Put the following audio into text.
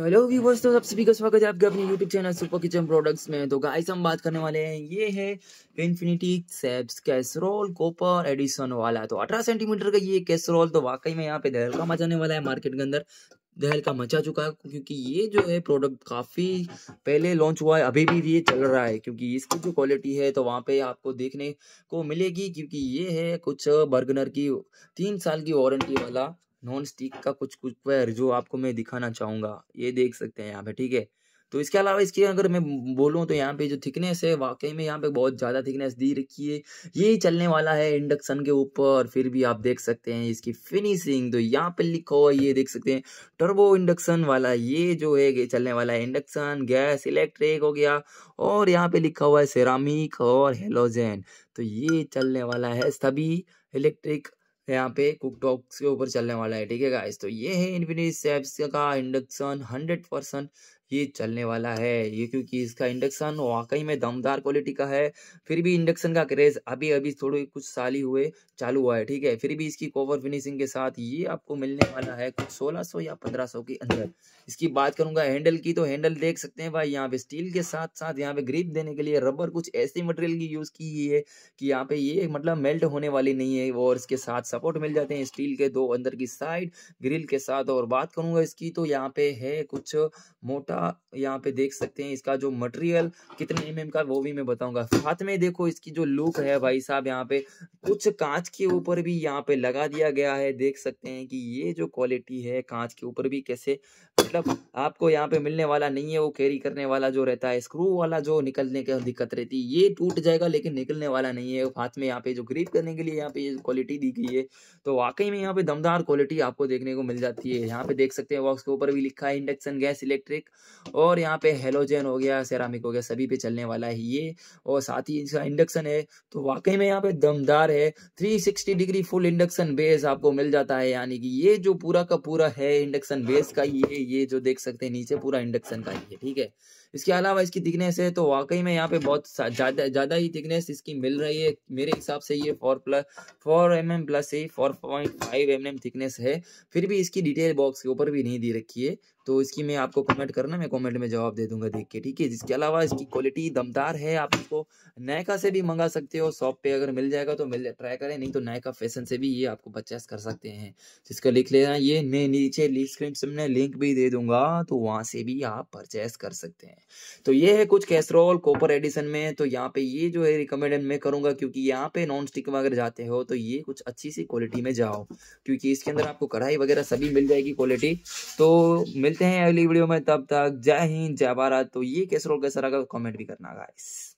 hello viewers तो आप सभी का स्वागत है आपके अपने YouTube channel super kitchen products में तो गाइस हम बात करने वाले हैं ये है इन्फिनिटी सेब्स कैसरोल कोपर एडिसन वाला तो अठारह सेंटीमीटर का ये कैसरोल तो वाकई में यहाँ पे दहल का मचाने वाला है मार्केट के अंदर दहल का मचा चुका है क्योंकि ये जो है प्रोडक्ट काफ़ी पहले लॉन्च हुआ है अभी भी ये चल रहा है क्योंकि इसकी जो क्वालिटी है तो वहाँ पे आपको देखने को मिलेगी क्योंकि ये है कुछ बर्गनर की तीन साल की वारंटी वाला नॉन स्टिक का कुछ कुछ है जो आपको मैं दिखाना चाहूँगा ये देख सकते हैं यहाँ पे ठीक है तो इसके अलावा इसकी अगर मैं बोलूँ तो यहाँ पे जो थिकनेस है वाकई में यहाँ पे बहुत ज़्यादा थिकनेस दी रखी है ये चलने वाला है इंडक्शन के ऊपर फिर भी आप देख सकते हैं इसकी फिनिशिंग तो यहाँ पे लिखा हुआ ये देख सकते हैं टर्बो इंडक्शन वाला ये जो है ये चलने वाला है इंडक्शन गैस इलेक्ट्रिक हो गया और यहाँ पे लिखा हुआ है सेरामिक और हेलोजेन तो ये चलने वाला है सभी इलेक्ट्रिक यहाँ पे कुकटॉक्स के ऊपर चलने वाला है ठीक है गाइस तो ये है इन्फिनिटी सेप्स का इंडक्शन हंड्रेड परसेंट ये चलने वाला है ये क्योंकि इसका इंडक्शन वाकई में दमदार क्वालिटी का है फिर भी इंडक्शन का क्रेज अभी अभी थोड़े कुछ साल ही हुए चालू हुआ है ठीक है फिर भी इसकी कवर फिनिशिंग के साथ ये आपको मिलने वाला है कुछ 1600 या 1500 के अंदर इसकी बात करूंगा हैंडल की तो हैंडल देख सकते हैं भाई यहाँ पे स्टील के साथ साथ यहाँ पे ग्रिप देने के लिए रबर कुछ ऐसे मटेरियल की यूज़ की गई है कि यहाँ पे ये मतलब मेल्ट होने वाली नहीं है और इसके साथ सपोर्ट मिल जाते हैं स्टील के दो अंदर की साइड ग्रिल के साथ और बात करूंगा इसकी तो यहाँ पे है कुछ मोटा का यहाँ पे देख सकते हैं इसका जो मटेरियल कितने एम का वो भी मैं बताऊंगा साथ में देखो इसकी जो लुक है भाई साहब यहाँ पे कुछ कांच के ऊपर भी यहाँ पे लगा दिया गया है देख सकते हैं कि ये जो क्वालिटी है कांच के ऊपर भी कैसे मतलब आपको यहाँ पे मिलने वाला नहीं है वो कैरी करने वाला जो रहता है स्क्रू वाला जो निकलने की दिक्कत रहती है ये टूट जाएगा लेकिन निकलने वाला नहीं है हाथ में यहाँ पे जो ग्रीप करने के लिए यहाँ पे ये क्वालिटी दी गई है तो वाकई में यहाँ पे दमदार क्वालिटी आपको देखने को मिल जाती है यहाँ पे देख सकते हैं बॉक्स के ऊपर भी लिखा है इंडक्शन गैस इलेक्ट्रिक और यहाँ पे हेलोजेन हो गया सेरामिक हो गया सभी पे चलने वाला है ये और साथ ही इसका इंडक्शन है तो वाकई में यहाँ पे दमदार है three degree full induction base आपको मिल जाता है यानी कि ये जो पूरा का पूरा है इंडक्शन बेस का ये ये जो देख सकते हैं नीचे पूरा इंडक्शन का ही है ठीक है इसके अलावा इसकी थिकनेस है तो वाकई में यहाँ पे बहुत ज़्यादा ज़्यादा ही थिकनेस इसकी मिल रही है मेरे हिसाब से ये four plus four M M plus ही four point five M M thickness है फिर भी इसकी डिटेल बॉक्स के ऊपर भी नहीं दी रखी है तो इसकी मैं आपको कमेंट करना मैं कमेंट में जवाब दे दूंगा देख के ठीक है इसके अलावा इसकी क्वालिटी दमदार है आप इसको नायका से भी मंगा सकते हो शॉप पे अगर मिल जाएगा तो मिल ट्राई करें नहीं तो नायका फैशन से भी ये आपको परचेस कर सकते हैं जिसका लिख लेना ये मैं नीचे लिंक भी दे दे दूंगा तो वहाँ से भी आप परचेस कर सकते हैं तो ये है कुछ कैसरोल कॉपर एडिशन में तो यहाँ पे ये जो है रिकमेंड मैं करूँगा क्योंकि यहाँ पे नॉन स्टिक में अगर जाते हो तो ये कुछ अच्छी सी क्वालिटी में जाओ क्योंकि इसके अंदर आपको कढ़ाई वगैरह सभी मिल जाएगी क्वालिटी तो मिलते हैं अगली वीडियो में तब तक जय हिंद जय भारत तो ये कैसरोल कैसा लगा कॉमेंट भी करना गाइस